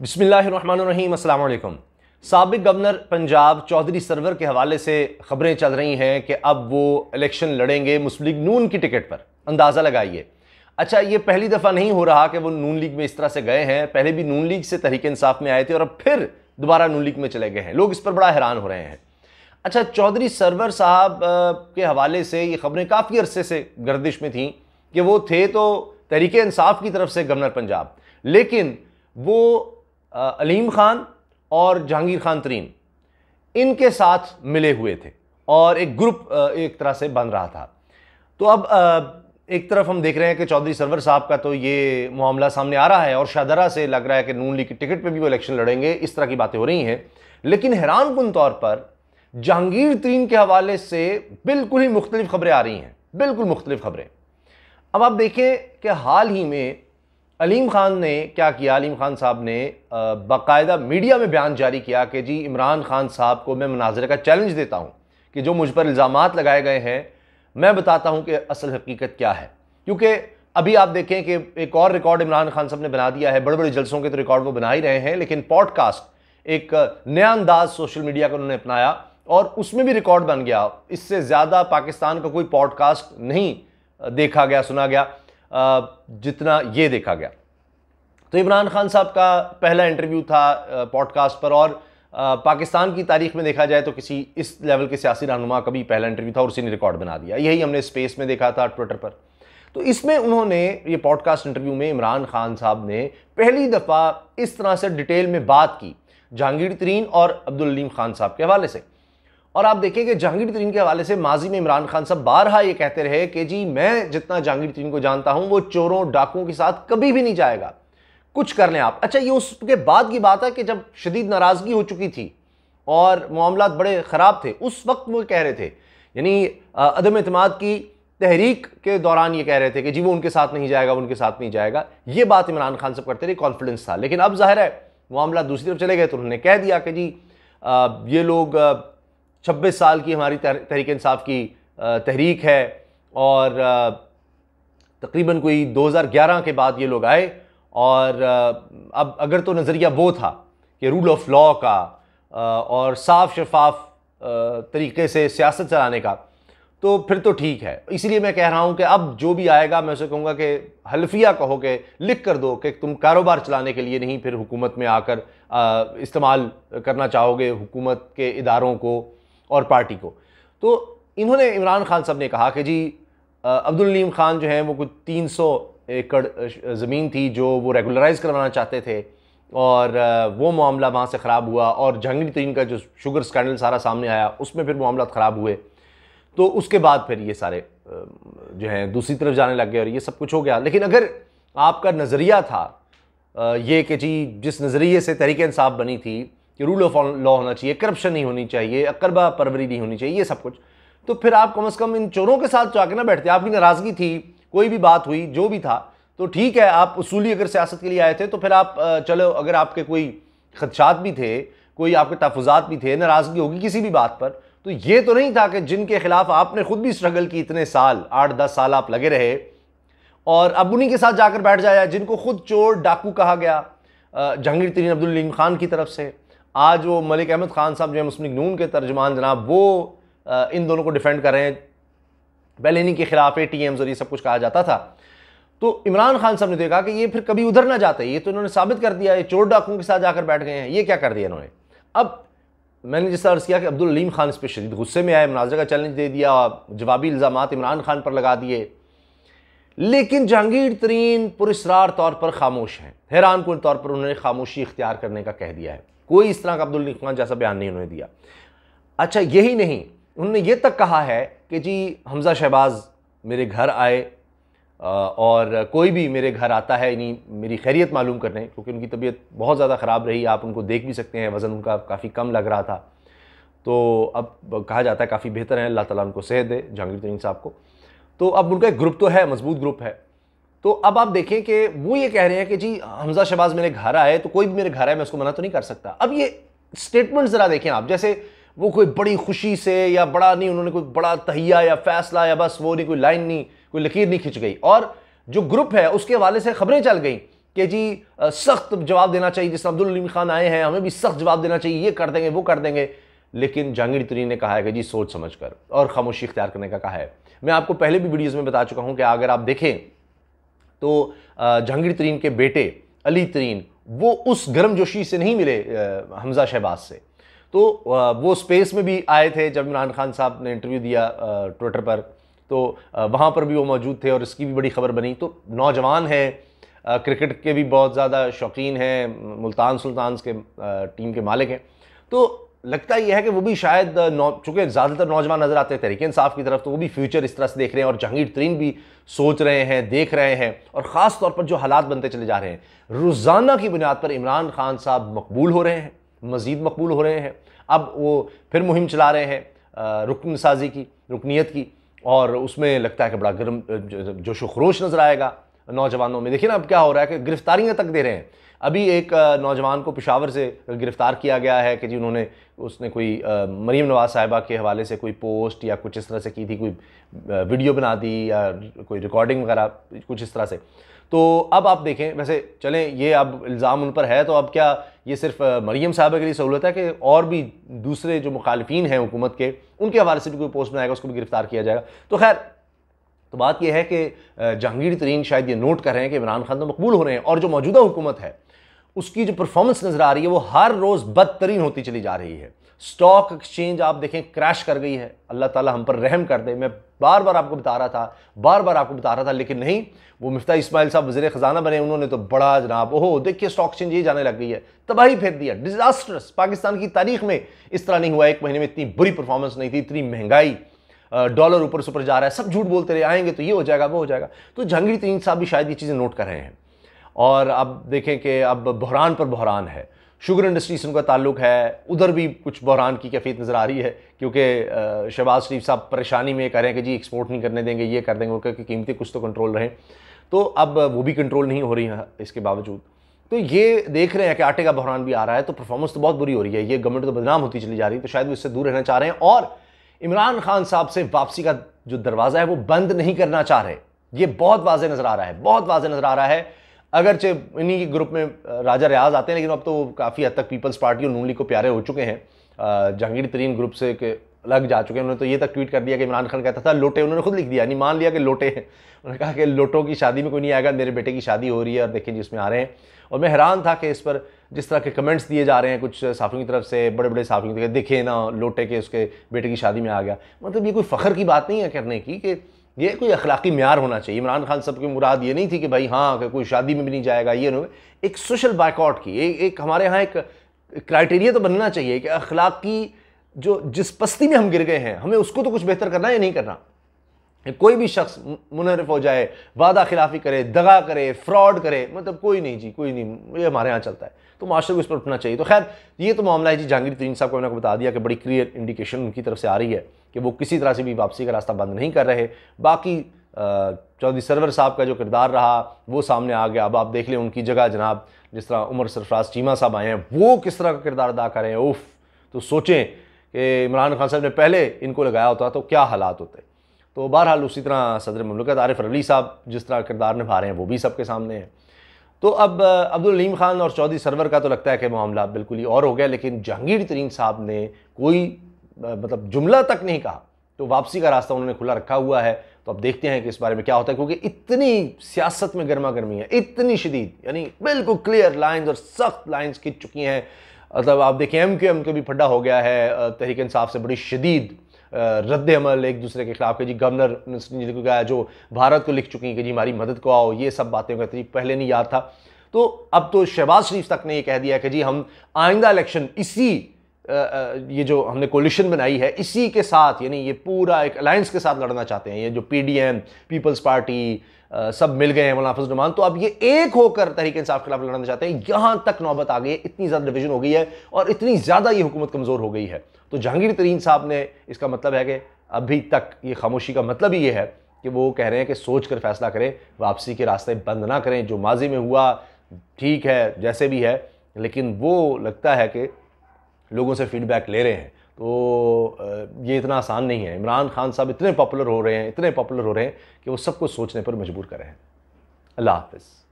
बसमीम् अल्लाम सबक governor Punjab Chaudhary server के हवाले से खबरें चल रही हैं कि अब वो इलेक्शन लड़ेंगे मुस्लिम लीग नून की टिकट पर अंदाज़ा लगाइए अच्छा ये पहली दफ़ा नहीं हो रहा कि वो नून लीग में इस तरह से गए हैं पहले भी नून लीग से तहरीक इंसाफ में आए थे और अब फिर दोबारा नून लीग में चले गए हैं लोग इस पर बड़ा हैरान हो रहे हैं अच्छा चौधरी सरवर साहब के हवाले से ये खबरें काफ़ी अरसे से गर्दिश में थी कि वो थे तो तहरीक इंसाफ की तरफ से गवर्नर पंजाब लेकिन वो अलीम ख़ान और जहांगीर ख़ान तरीन इनके साथ मिले हुए थे और एक ग्रुप एक तरह से बन रहा था तो अब एक तरफ हम देख रहे हैं कि चौधरी सरवर साहब का तो ये मामला सामने आ रहा है और शाहदरा से लग रहा है कि नून लीग की टिकट पे भी वो इलेक्शन लड़ेंगे इस तरह की बातें हो रही हैं लेकिन हैरान कन तौर पर जहांगीर तरीन के हवाले से बिल्कुल ही मुख्तलिफ खबरें आ रही हैं बिल्कुल मुख्तलिफ खबरें अब आप देखें कि हाल ही में अलीम ख़ान ने क्या किया अलीम ख़ान साहब ने बाकायदा मीडिया में बयान जारी किया कि जी इमरान ख़ान साहब को मैं मनाजरे का चैलेंज देता हूँ कि जो मुझ पर इल्ज़ाम लगाए गए हैं मैं बताता हूँ कि असल हकीकत क्या है क्योंकि अभी आप देखें कि एक और रिकॉर्ड इमरान खान साहब ने बना दिया है बड़े बड़े जलसों के तो रिकॉर्ड वो बना ही रहे हैं लेकिन पॉडकास्ट एक नया अंदाज सोशल मीडिया का उन्होंने अपनाया और उसमें भी रिकॉर्ड बन गया इससे ज़्यादा पाकिस्तान का कोई पॉडकास्ट नहीं देखा गया सुना गया जितना ये देखा गया तो इमरान खान साहब का पहला इंटरव्यू था पॉडकास्ट पर और पाकिस्तान की तारीख में देखा जाए तो किसी इस लेवल के सियासी रहनुमा का भी पहला इंटरव्यू था और उसी ने रिकॉर्ड बना दिया यही हमने स्पेस में देखा था ट्विटर पर तो इसमें उन्होंने ये पॉडकास्ट इंटरव्यू में इमरान खान साहब ने पहली दफ़ा इस तरह से डिटेल में बात की जहांगीर तरीन और अब्दुल अलीम खान साहब के हवाले से और आप देखें कि जहांगीर तरीन के हवाले से माजी में इमरान खान साहब बारहा ये कहते रहे कि जी मैं जितना जहांगीर तरीन को जानता हूँ वो चोरों डाकुओं के साथ कभी भी नहीं जाएगा कुछ कर लें आप अच्छा ये उसके बाद की बात है कि जब शदीद नाराज़गी हो चुकी थी और मामला बड़े ख़राब थे उस वक्त वो कह रहे थे यानी अदम अतमाद की तहरीक के दौरान ये कह रहे थे कि जी वो उनके साथ नहीं जाएगा उनके साथ नहीं जाएगा ये बात इमरान खान साहब करते रहे कॉन्फिडेंस था लेकिन अब जाहिर है मामला दूसरी तरफ चले गए तो उन्होंने कह दिया कि जी आ, ये लोग 26 साल की हमारी तहरीक इंसाफ की तहरीक है और तकरीबन कोई 2011 के बाद ये लोग आए और अब अगर तो नज़रिया वो था कि रूल ऑफ लॉ का और साफ शफाफ तरीके से सियासत चलाने का तो फिर तो ठीक है इसीलिए मैं कह रहा हूँ कि अब जो भी आएगा मैं उसे कहूँगा कि हल्फिया कहो कि लिख कर दो कि तुम कारोबार चलाने के लिए नहीं फिर हुकूमत में आकर इस्तेमाल करना चाहोगे हुकूमत के इदारों को और पार्टी को तो इन्होंने इमरान खान साहब ने कहा कि जी अब्दुलनीम खान जो हैं वो कुछ तीन सौ एकड़ ज़मीन थी जो वो रेगुलराइज करवाना चाहते थे और वो मामला वहाँ से ख़राब हुआ और जहांगीर तरीन का जो शुगर स्कैंडल सारा सामने आया उसमें फिर मामला ख़राब हुए तो उसके बाद फिर ये सारे जो हैं दूसरी तरफ जाने लग गए और ये सब कुछ हो गया लेकिन अगर आपका नज़रिया था ये कि जी जिस नज़रिए से तरीक़ानसाफ़ बनी थी कि रूल ऑफ लॉ होना चाहिए करप्शन नहीं होनी चाहिए अकरबा परवरी नहीं होनी चाहिए ये सब कुछ तो फिर आप कम अज़ कम इन चोरों के साथ जाके ना बैठते आपकी नाराज़गी थी कोई भी बात हुई जो भी था तो ठीक है आप उसूली अगर सियासत के लिए आए थे तो फिर आप चलो अगर आपके कोई खदशात भी थे कोई आपके तहफात भी थे नाराज़गी होगी किसी भी बात पर तो ये तो नहीं था कि जिनके खिलाफ आपने खुद भी स्ट्रगल की इतने साल आठ दस साल आप लगे रहे और अब उन्हीं के साथ जाकर बैठ जाया जिनको खुद चोर डाकू कहा गया जहांगीर तरीन अब्दुल्लीम खान की तरफ से आज वो मलिक अहमद ख़ान साहब जो है मुस्लिम नून के तर्जमान जनाब वो इन दोनों को डिफेंड कर रहे हैं पहले इन्हीं के खिलाफ ए टी एम और ये सब कुछ कहा जाता था तो इमरान खान साहब ने देखा तो कि ये फिर कभी उधर ना जाते ये तो इन्होंने साबित कर दिया ये चोर डाकुओं के साथ जाकर बैठ गए हैं ये क्या कर दिया इन्होंने अब मैंने जैसा अर्ज़ किया कि अब्दुल अलीम खान इस पर शदीद गुस्से में आए मुनाजरे का चैलेंज दे दिया जवाबी इल्ज़ाम इमरान खान पर लगा दिए लेकिन जहांगीर तरीन पुरस्ार तौर पर खामोश हैं हैरान कुल तौर पर उन्होंने खामोशी इख्तियार करने का कह दिया है कोई इस तरह का अब्दुल खान जैसा बयान नहीं उन्होंने दिया अच्छा यही नहीं उन्होंने ये तक कहा है कि जी हमज़ा शहबाज मेरे घर आए और कोई भी मेरे घर आता है यानी मेरी खैरियत मालूम करने क्योंकि उनकी तबीयत बहुत ज़्यादा ख़राब रही आप उनको देख भी सकते हैं वज़न उनका काफ़ी कम लग रहा था तो अब कहा जाता है काफ़ी बेहतर है अल्लाह ताला उनको सेहत दे जहांगीर तरीन साहब को तो अब उनका एक ग्रुप तो है मजबूत ग्रुप है तो अब आप देखें कि वो ये कह रहे हैं कि जी हमजा शहबाज मेरे घर आए तो कोई भी मेरे घर आए मैं उसको मना तो नहीं कर सकता अब ये स्टेटमेंट ज़रा देखें आप जैसे वो कोई बड़ी खुशी से या बड़ा नहीं उन्होंने कोई बड़ा तहिया या फैसला या बस वो नहीं कोई लाइन नहीं कोई लकीर नहीं खिंच गई और जो ग्रुप है उसके हवाले से खबरें चल गई कि जी सख्त जवाब देना चाहिए जिस अब्दुल खान आए हैं हमें भी सख्त जवाब देना चाहिए ये कर देंगे वो कर देंगे लेकिन जहांगीर तरीन ने कहा है कि जी सोच समझ कर और खामोशी इख्तियार करने का कहा है मैं आपको पहले भी वीडियोज़ में बता चुका हूँ कि अगर आप देखें तो जहांगीर तरीन के बेटे अली तरीन वो उस गर्मजोशी से नहीं मिले हमजा शहबाज से तो वो स्पेस में भी आए थे जब इमरान खान साहब ने इंटरव्यू दिया ट्विटर पर तो वहाँ पर भी वो मौजूद थे और इसकी भी बड़ी खबर बनी तो नौजवान हैं क्रिकेट के भी बहुत ज़्यादा शौकीन हैं मुल्तान सुल्तान के टीम के मालिक हैं तो लगता यह है कि वो भी शायद चूंकि ज़्यादातर नौजवान नज़र आते हैं तहरीके इंसाफ की तरफ तो वो भी फ्यूचर इस तरह से देख रहे हैं और जहांगीर तरीन भी सोच रहे हैं देख रहे हैं और ख़ास तौर पर जो हालात बनते चले जा रहे हैं रोज़ाना की बुनियाद पर इमरान खान साहब मकबूल हो रहे हैं मज़ीद मकबूल हो रहे हैं अब वो फिर मुहिम चला रहे हैं रुकन साजी की रुकनीत की और उसमें लगता है कि बड़ा गर्म जोश खरोश नज़र आएगा नौजवानों में देखिए ना अब क्या हो रहा है कि गिरफ्तारियां तक दे रहे हैं अभी एक नौजवान को पिशावर से गिरफ़्तार किया गया है कि जी उन्होंने उसने कोई मरीम नवाज साहिबा के हवाले से कोई पोस्ट या कुछ इस तरह से की थी कोई वीडियो बना दी या कोई रिकॉर्डिंग वगैरह कुछ इस तरह से तो अब आप देखें वैसे चलें ये अब इल्ज़ाम उन पर है तो अब क्या ये सिर्फ मरीम साहबा के लिए सहूलत है कि और भी दूसरे जो मुखालफी हैं हुकूमत के उनके हवाले से भी कोई पोस्ट बनाएगा उसको भी गिरफ़्तार किया जाएगा तो खैर तो बात यह है कि जहांगीर तरीन शायद ये नोट कर रहे हैं कि इमरान खान तो मकबूल हो रहे हैं और जो मौजूदा हुकूमत है उसकी जो परफॉर्मेंस नज़र आ रही है वो हर रोज़ बदतरीन होती चली जा रही है स्टॉक एक्सचेंज आप देखें क्रैश कर गई है अल्लाह ताला हम पर रहम कर दे मैं बार बार आपको बता रहा था बार बार आपको बता रहा था लेकिन नहीं वो मिफ्ता इस्माइल साहब वजी ख़जाना बने उन्होंने तो बड़ा जनाब ओहो देखिए स्टॉक एक्सचेंज ये जाने लग गई है तबाही फेंक दिया डिजास्टर्स पाकिस्तान की तारीख में इस तरह नहीं हुआ एक महीने में इतनी बुरी परफॉर्मेंस नहीं थी इतनी महंगाई डॉलर ऊपर से ऊपर जा रहा है सब झूठ बोलते रहे आएंगे तो ये हो जाएगा वो हो जाएगा तो जहांगीर तरीन साहब भी शायद ये चीज़ें नोट कर रहे हैं और अब देखें कि अब बहरान पर बहरान है शुगर इंडस्ट्री से उनका ताल्लुक है उधर भी कुछ बहरान की कैफियत नज़र आ रही है क्योंकि शहबाज शरीफ साहब परेशानी में कह रहे हैं कि जी एक्सपोर्ट नहीं करने देंगे ये कर देंगे वो क्योंकि कीमतें कुछ तो कंट्रोल रहें तो अब वो भी कंट्रोल नहीं हो रही हैं इसके बावजूद तो ये देख रहे हैं कि आटे का बहरान भी आ रहा है तो परफॉर्मेंस तो बहुत बुरी हो रही है ये गवर्नमेंट तो बदनाम होती चली जा रही है तो शायद वो इससे दूर रहना चाह रहे हैं और इमरान खान साहब से वापसी का जो दरवाज़ा है वो बंद नहीं करना चाह रहे ये बहुत वाजे नज़र आ रहा है बहुत वाजे नज़र आ रहा है अगरचे इन्हीं के ग्रुप में राजा रियाज आते हैं लेकिन अब तो काफ़ी हद तक पीपल्स पार्टी और नून लीग को प्यारे हो चुके हैं जहांगीर तरीन ग्रुप से के लग जा चुके हैं उन्होंने तो ये तक ट्वीट कर दिया कि इमरान खान कहता था लोटे उन्होंने खुद लिख दिया यानी मान लिया कि लोटे हैं उन्होंने कहा कि लोटों की शादी में कोई नहीं आएगा मेरे बेटे की शादी हो रही है और देखें जिसमें आ रहे हैं और मैं हैरान था कि इस पर जिस तरह के कमेंट्स दिए जा रहे हैं कुछ साफियों की तरफ से बड़े बड़े साफियों की दिखे ना लोटे के उसके बेटे की शादी में आ गया मतलब ये कोई फ़ख्र की बात नहीं है करने की कि ये कोई अखलाकी मैार होना चाहिए इमरान खान साहब की मुराद ये नहीं थी कि भाई हाँ कि कोई शादी में भी नहीं जाएगा ये नहीं एक सोशल बाइकआउट की एक हमारे यहाँ एक क्राइटेरिया तो बनना चाहिए कि अखलाकी जो जिस पस्ती में हम गिर गए हैं हमें उसको तो कुछ बेहतर करना या नहीं करना कोई भी शख्स मुनरफ हो जाए वादा खिलाफी करे दगा करे फ्रॉड करे मतलब कोई नहीं जी कोई नहीं ये हमारे यहाँ चलता है तो माशरे को इस पर उठना चाहिए तो खैर ये तो मामला है जी जहांगीर तरीन साहब को मैंने बता दिया कि बड़ी क्लियर इंडिकेशन उनकी तरफ से आ रही है कि वो किसी तरह से भी वापसी का रास्ता बंद नहीं कर रहे बाकी चौधरी सरवर साहब का जो किरदार रहा वो सामने आ गया अब आप देख लें उनकी जगह जनाब जिस तरह उमर सरफराज चीमा साहब आए हैं वो किस तरह का किरदार अदा करें उफ़ तो सोचें कि इमरान खान साहब ने पहले इनको लगाया होता तो क्या हालात होते तो बहरहाल उसी तरह सदर ममलकत आरिफ अली साहब जिस तरह किरदार निभा रहे हैं वो भी सबके सामने हैं तो अब अब्दुलनीम ख़ान और चौधरी सरवर का तो लगता है कि मामला बिल्कुल ही और हो गया लेकिन जहांगीर तरीन साहब ने कोई मतलब जुमला तक नहीं कहा तो वापसी का रास्ता उन्होंने खुला रखा हुआ है तो अब देखते हैं कि इस बारे में क्या होता है क्योंकि इतनी सियासत में गर्मा गर्मी है इतनी शदीद यानी बिल्कुल क्लियर लाइंस और सख्त लाइंस खिंच चुकी हैं मतलब आप देखें एम क्यू एम का भी फड्डा हो गया है तहरीक इंसाफ से बड़ी शदीद रद्द अमल एक दूसरे के खिलाफ के जी गवर्नर जिनको कहा जो भारत को लिख चुकी हैं कि जी हमारी मदद को आओ ये सब बातें कहती थी पहले नहीं याद था तो अब तो शहबाज शरीफ तक ने ये कह दिया कि जी हम आइंदा इलेक्शन इसी ये जो हमने कोलिशन बनाई है इसी के साथ यानी ये पूरा एक अलायंस के साथ लड़ना चाहते हैं ये जो पीडीएम पीपल्स पार्टी सब मिल गए हैं मुलाफ नुमान तो अब ये एक होकर तहरीक इंसाफ के खिलाफ लड़ना चाहते हैं यहाँ तक नौबत आ गई है इतनी ज़्यादा डिवीजन हो गई है और इतनी ज़्यादा ये हुकूमत कमज़ोर हो गई है तो जहांगीर तरीन साहब ने इसका मतलब है कि अभी तक ये खामोशी का मतलब ही ये है कि वो कह रहे हैं कि सोच कर फैसला करें वापसी के रास्ते बंद ना करें जो माजी में हुआ ठीक है जैसे भी है लेकिन वो लगता है कि लोगों से फीडबैक ले रहे हैं तो ये इतना आसान नहीं है इमरान खान साहब इतने पॉपुलर हो रहे हैं इतने पॉपुलर हो रहे हैं कि वो सबको सोचने पर मजबूर कर रहे हैं अल्लाह हाफिज़